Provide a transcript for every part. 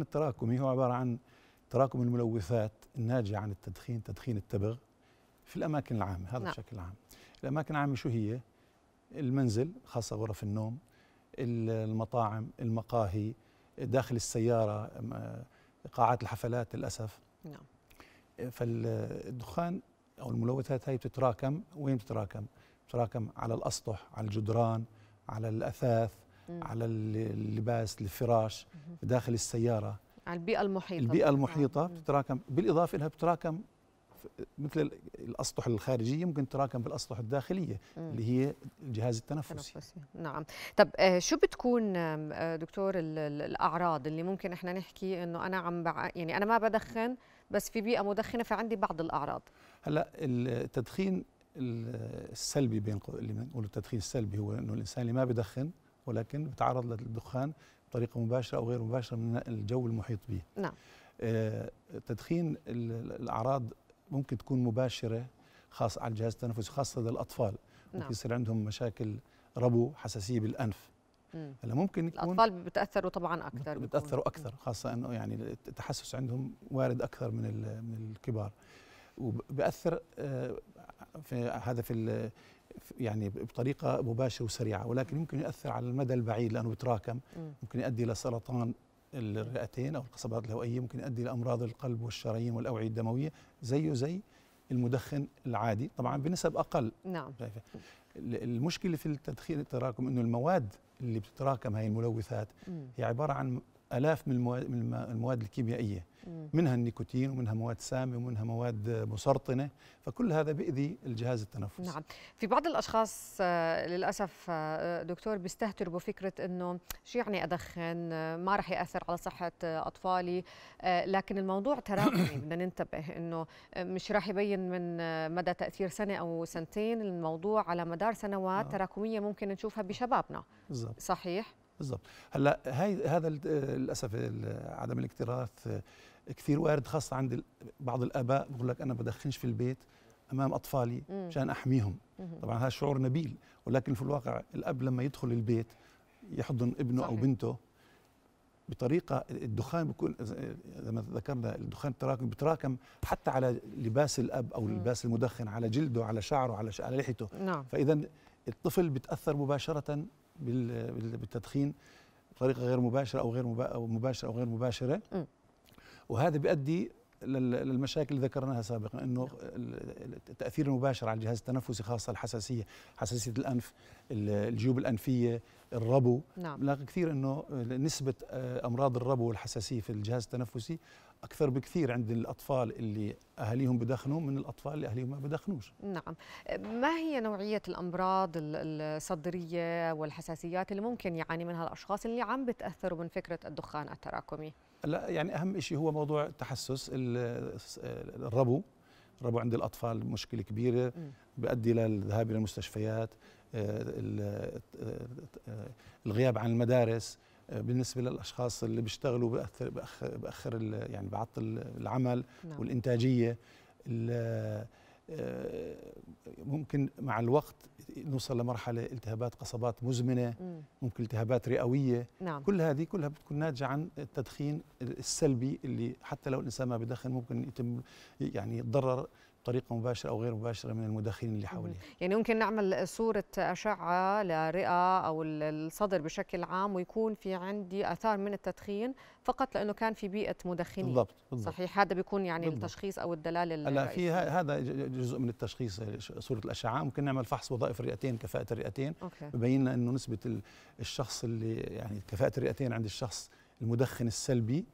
الدخان التراكمي هو عبارة عن تراكم الملوثات الناتجة عن التدخين تدخين التبغ في الأماكن العامة هذا نعم. بشكل عام الأماكن العامة شو هي؟ المنزل خاصة غرف النوم المطاعم المقاهي داخل السيارة قاعات الحفلات للأسف نعم فالدخان أو الملوثات هاي بتتراكم وين بتتراكم؟ بتتراكم على الأسطح على الجدران على الأثاث على اللباس الفراش داخل السياره على البيئه المحيطه البيئه نعم. المحيطه بتتراكم بالاضافه انها بتتراكم مثل الاسطح الخارجيه ممكن تتراكم بالاسطح الداخليه مم. اللي هي الجهاز التنفسي. التنفسي نعم طب آه، شو بتكون آه، دكتور الاعراض اللي ممكن احنا نحكي انه انا عم بع... يعني انا ما بدخن بس في بيئه مدخنه فعندي بعض الاعراض هلا التدخين السلبي بين اللي بنقول التدخين السلبي هو انه الانسان اللي ما بدخن ولكن بتعرض للدخان بطريقه مباشره او غير مباشره من الجو المحيط به نعم آه، تدخين الاعراض ممكن تكون مباشره خاص على الجهاز التنفسي خاصه للاطفال نعم. ممكن يصير عندهم مشاكل ربو حساسيه بالانف هلا ممكن يكون الاطفال بتاثروا طبعا اكثر بتاثروا اكثر خاصه انه يعني التحسس عندهم وارد اكثر من من الكبار وبأثر آه، في هذا في يعني بطريقه مباشره وسريعه ولكن يمكن يؤثر على المدى البعيد لانه بيتراكم ممكن يؤدي لسرطان الرئتين او القصبات الهوائيه ممكن يؤدي لامراض القلب والشرايين والاوعيه الدمويه زيه زي المدخن العادي طبعا بنسب اقل نعم المشكله في التدخين التراكم انه المواد اللي بتتراكم هاي الملوثات هي عباره عن الاف من المواد الكيميائيه منها النيكوتين ومنها مواد سامه ومنها مواد مسرطنه فكل هذا بيؤذي الجهاز التنفسي نعم في بعض الاشخاص آه، للاسف آه، دكتور بيستهتروا بفكره انه شو يعني ادخن آه، ما راح ياثر على صحه اطفالي لكن الموضوع تراكمي بدنا ننتبه انه مش راح يبين من مدى تاثير سنه او سنتين الموضوع على مدار سنوات آه. تراكميه ممكن نشوفها بشبابنا بالزبط. صحيح بالضبط هلا هاي هذا للاسف عدم الاكتراث آه، كثير وارد خاصه عند بعض الاباء بقول لك انا بدخنش في البيت امام اطفالي مشان احميهم طبعا هذا شعور نبيل ولكن في الواقع الاب لما يدخل البيت يحضن ابنه صحيح. او بنته بطريقه الدخان بيكون زي ما ذكرنا الدخان التراكم بتراكم حتى على لباس الاب او لباس المدخن على جلده على شعره على, على لحيته نعم. فاذا الطفل بتاثر مباشره بالتدخين بطريقه غير مباشره او غير مباشره او غير مباشره وهذا بيؤدي للمشاكل اللي ذكرناها سابقا انه نعم. التاثير المباشر على الجهاز التنفسي خاصه الحساسيه حساسيه الانف الجيوب الانفيه الربو نعم بنلاقي كثير انه نسبه آه، امراض الربو والحساسيه في الجهاز التنفسي اكثر بكثير عند الاطفال اللي اهاليهم بدخنوا من الاطفال اللي اهاليهم ما بدخنوش نعم ما هي نوعيه الامراض الصدريه والحساسيات اللي ممكن يعاني منها الاشخاص اللي عم بتاثروا من فكره الدخان التراكمي لا يعني اهم شيء هو موضوع تحسس الربو الربو عند الاطفال مشكله كبيره بيؤدي للذهاب الى المستشفيات آه، آه، آه، الغياب عن المدارس بالنسبه للاشخاص اللي بيشتغلوا باخر باخر, بأخر يعني بعطل العمل نعم. والانتاجيه آه، ممكن مع الوقت نوصل لمرحله التهابات قصبات مزمنه ممكن التهابات رئويه نعم. كل هذه كلها بتكون ناتجه عن التدخين السلبي اللي حتى لو الانسان ما بدخن ممكن يتم يعني يتضرر بطريقة مباشرة أو غير مباشرة من المدخنين اللي حواليها يعني ممكن نعمل صورة أشعة لرئة أو الصدر بشكل عام ويكون في عندي آثار من التدخين فقط لأنه كان في بيئة مدخنين بالضبط, بالضبط. صحيح هذا بيكون يعني بالضبط. التشخيص أو الدلالة هلا في هذا جزء من التشخيص صورة الأشعة ممكن نعمل فحص وظائف الرئتين كفاءة الرئتين ببين لنا أنه نسبة الشخص اللي يعني كفاءة الرئتين عند الشخص المدخن السلبي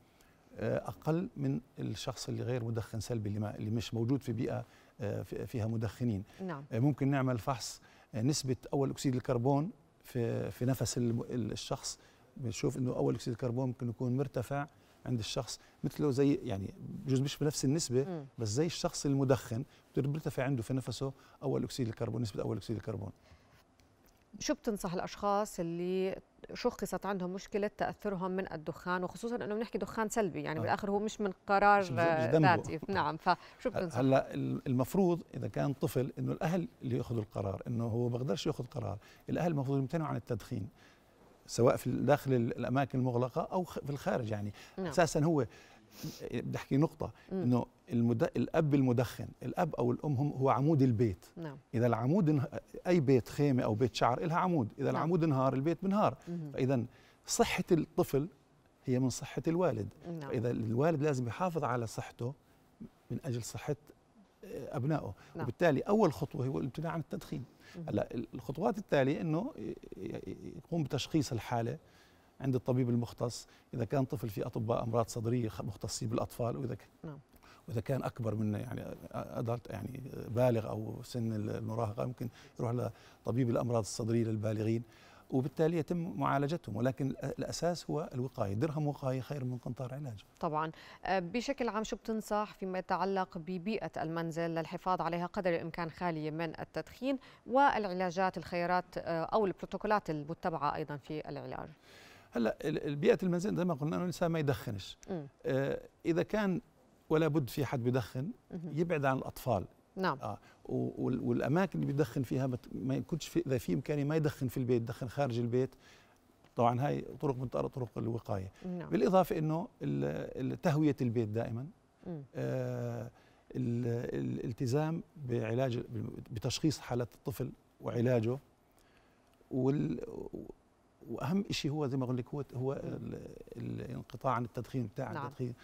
آه، اقل من الشخص اللي غير مدخن سلبي اللي, ما اللي مش موجود في بيئه آه، فيها مدخنين نعم. آه، ممكن نعمل فحص نسبه اول اكسيد الكربون في في نفس الشخص بنشوف انه اول اكسيد الكربون ممكن يكون مرتفع عند الشخص مثله زي يعني بجوز مش بنفس النسبه بس زي الشخص المدخن بيرتفع عنده في نفسه اول اكسيد الكربون نسبه اول اكسيد الكربون شو بتنصح الاشخاص اللي شخصت عندهم مشكله تاثرهم من الدخان وخصوصا انه بنحكي دخان سلبي يعني أه. بالاخر هو مش من قرار ذاتي نعم فشو بتنصح هلا المفروض اذا كان طفل انه الاهل اللي ياخذوا القرار انه هو ما بقدرش ياخذ قرار الاهل المفروض يمتنعوا عن التدخين سواء في داخل الاماكن المغلقه او في الخارج يعني نعم. اساسا هو بدي احكي نقطه انه المد... الاب المدخن الاب او الام هم هو عمود البيت نعم. اذا العمود انه... اي بيت خيمه او بيت شعر لها عمود اذا نعم. العمود انهار البيت بنهار فاذا صحه الطفل هي من صحه الوالد نعم. فاذا الوالد لازم يحافظ على صحته من اجل صحه آه، ابنائه نعم. وبالتالي اول خطوه هو الامتناع عن التدخين هلا الخطوات التاليه انه يقوم بتشخيص الحاله عند الطبيب المختص اذا كان طفل في اطباء امراض صدريه مختصين بالاطفال واذا كان نعم. واذا كان اكبر من يعني ادلت يعني بالغ او سن المراهقه ممكن يروح لطبيب الامراض الصدريه للبالغين وبالتالي يتم معالجتهم ولكن الاساس هو الوقايه درهم وقايه خير من قنطار علاج طبعا آه، بشكل عام شو بتنصح فيما يتعلق ببيئه المنزل للحفاظ عليها قدر الامكان خاليه من التدخين والعلاجات الخيارات آه، او البروتوكولات المتبعه ايضا في العلاج هلا بيئه المنزل زي ما قلنا انه الانسان ما يدخنش آه اذا كان ولا بد في حد بيدخن يبعد عن الاطفال نعم آه والاماكن اللي بيدخن فيها ما يكونش في اذا في امكانيه ما يدخن في البيت يدخن خارج البيت طبعا هاي طرق من طرق الوقايه نعم. بالاضافه انه تهويه البيت دائما آه الالتزام بعلاج بتشخيص حاله الطفل وعلاجه وال واهم شيء هو زي ما اقول لك هو هو الانقطاع عن التدخين بتاع نعم. التدخين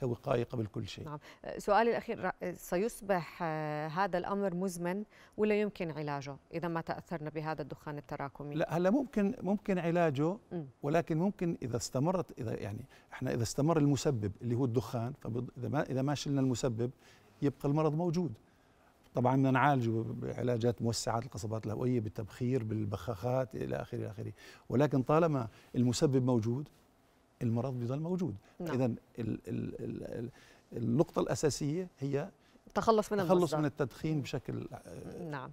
كوقايه قبل كل شيء نعم سؤالي الاخير سيصبح آه، هذا الامر مزمن ولا يمكن علاجه اذا ما تاثرنا بهذا الدخان التراكمي لا هلا ممكن ممكن علاجه ولكن ممكن اذا استمرت اذا يعني احنا اذا استمر المسبب اللي هو الدخان فاذا ما اذا ما شلنا المسبب يبقى المرض موجود طبعا بدنا نعالجه بعلاجات موسعات القصبات الهوائيه بالتبخير بالبخاخات الى اخره الى اخره ولكن طالما المسبب موجود المرض بيظل موجود نعم. اذا النقطه الاساسيه هي تخلص من من التدخين بشكل آه، نعم